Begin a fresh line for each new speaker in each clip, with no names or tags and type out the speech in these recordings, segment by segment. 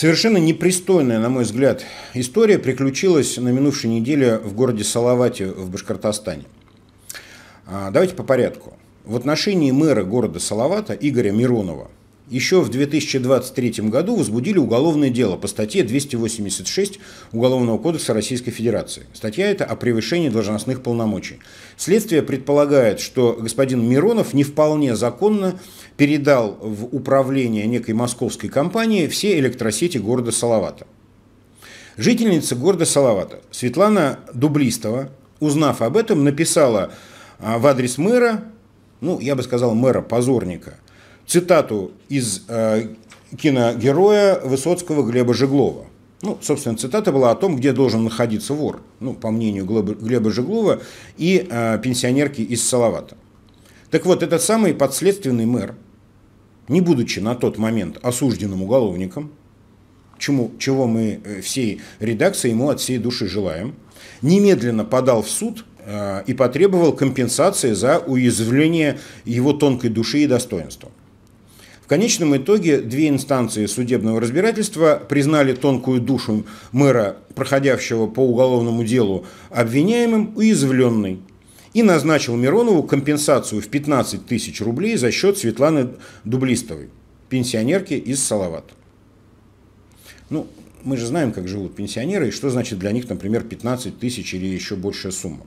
Совершенно непристойная, на мой взгляд, история приключилась на минувшей неделе в городе Салавате в Башкортостане. А, давайте по порядку. В отношении мэра города Салавата Игоря Миронова – еще в 2023 году возбудили уголовное дело по статье 286 Уголовного кодекса Российской Федерации. Статья эта о превышении должностных полномочий. Следствие предполагает, что господин Миронов не вполне законно передал в управление некой московской компании все электросети города Салавата. Жительница города Салавата Светлана Дублистова, узнав об этом, написала а, в адрес мэра, ну, я бы сказал, мэра-позорника – цитату из э, киногероя Высоцкого Глеба Жеглова. Ну, собственно, цитата была о том, где должен находиться вор, ну, по мнению Глеба, Глеба Жеглова и э, пенсионерки из Салавата. Так вот, этот самый подследственный мэр, не будучи на тот момент осужденным уголовником, чему, чего мы э, всей редакции ему от всей души желаем, немедленно подал в суд э, и потребовал компенсации за уязвление его тонкой души и достоинства конечном итоге две инстанции судебного разбирательства признали тонкую душу мэра, проходящего по уголовному делу, обвиняемым уязвленной и назначил Миронову компенсацию в 15 тысяч рублей за счет Светланы Дублистовой, пенсионерки из Салавата. Ну, мы же знаем, как живут пенсионеры, и что значит для них, например, 15 тысяч или еще большая сумма.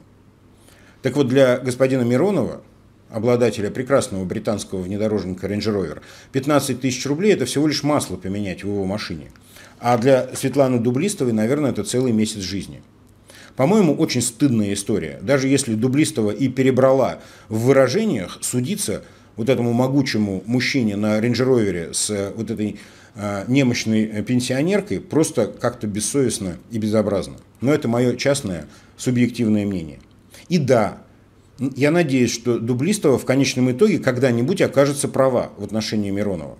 Так вот, для господина Миронова – обладателя прекрасного британского внедорожника Range Rover, 15 тысяч рублей – это всего лишь масло поменять в его машине. А для Светланы Дублистовой, наверное, это целый месяц жизни. По-моему, очень стыдная история. Даже если Дублистова и перебрала в выражениях, судиться вот этому могучему мужчине на рейнджеровере с э, вот этой э, немощной э, пенсионеркой просто как-то бессовестно и безобразно. Но это мое частное субъективное мнение. И да, я надеюсь, что Дублистова в конечном итоге когда-нибудь окажется права в отношении Миронова.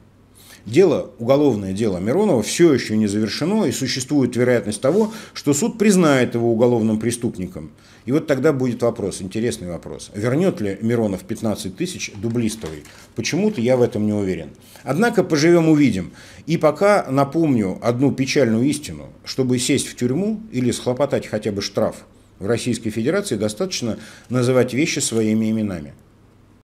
Дело, уголовное дело Миронова все еще не завершено, и существует вероятность того, что суд признает его уголовным преступником. И вот тогда будет вопрос, интересный вопрос. Вернет ли Миронов 15 тысяч дублистовой? Почему-то я в этом не уверен. Однако поживем увидим. И пока напомню одну печальную истину. Чтобы сесть в тюрьму или схлопотать хотя бы штраф, в Российской Федерации достаточно называть вещи своими именами.